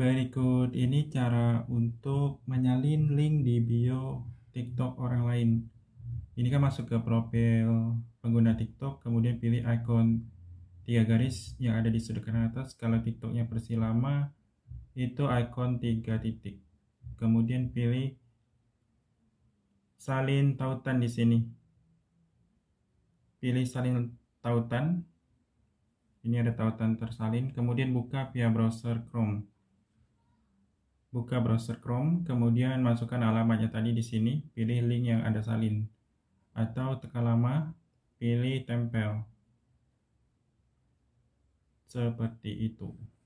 Berikut ini cara untuk menyalin link di bio TikTok orang lain. Ini kan masuk ke profil pengguna TikTok, kemudian pilih icon tiga garis yang ada di sudut kanan atas. Kalau TikToknya versi lama, itu icon tiga titik. Kemudian pilih salin tautan di sini. Pilih salin tautan. Ini ada tautan tersalin. Kemudian buka via browser Chrome buka browser Chrome, kemudian masukkan alamatnya tadi di sini, pilih link yang Anda salin, atau tekan lama, pilih tempel. Seperti itu.